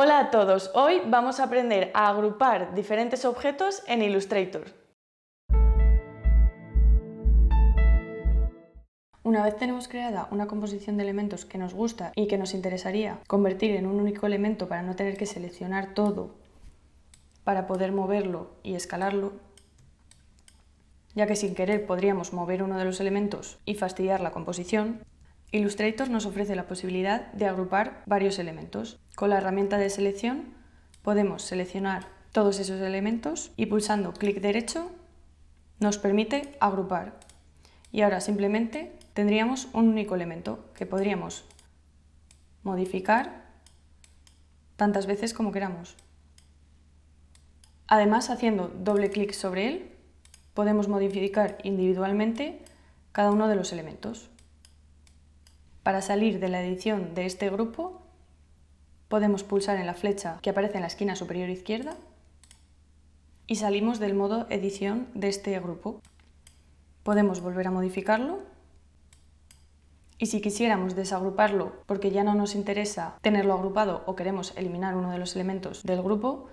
Hola a todos, hoy vamos a aprender a agrupar diferentes objetos en Illustrator. Una vez tenemos creada una composición de elementos que nos gusta y que nos interesaría convertir en un único elemento para no tener que seleccionar todo para poder moverlo y escalarlo, ya que sin querer podríamos mover uno de los elementos y fastidiar la composición, Illustrator nos ofrece la posibilidad de agrupar varios elementos. Con la herramienta de selección podemos seleccionar todos esos elementos y pulsando clic derecho nos permite agrupar. Y ahora simplemente tendríamos un único elemento que podríamos modificar tantas veces como queramos. Además, haciendo doble clic sobre él, podemos modificar individualmente cada uno de los elementos. Para salir de la edición de este grupo, podemos pulsar en la flecha que aparece en la esquina superior izquierda y salimos del modo edición de este grupo. Podemos volver a modificarlo y si quisiéramos desagruparlo porque ya no nos interesa tenerlo agrupado o queremos eliminar uno de los elementos del grupo,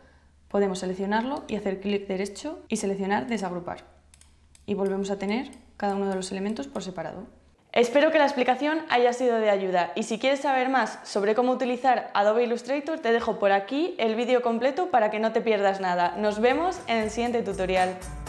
podemos seleccionarlo y hacer clic derecho y seleccionar desagrupar. Y volvemos a tener cada uno de los elementos por separado. Espero que la explicación haya sido de ayuda y si quieres saber más sobre cómo utilizar Adobe Illustrator te dejo por aquí el vídeo completo para que no te pierdas nada. Nos vemos en el siguiente tutorial.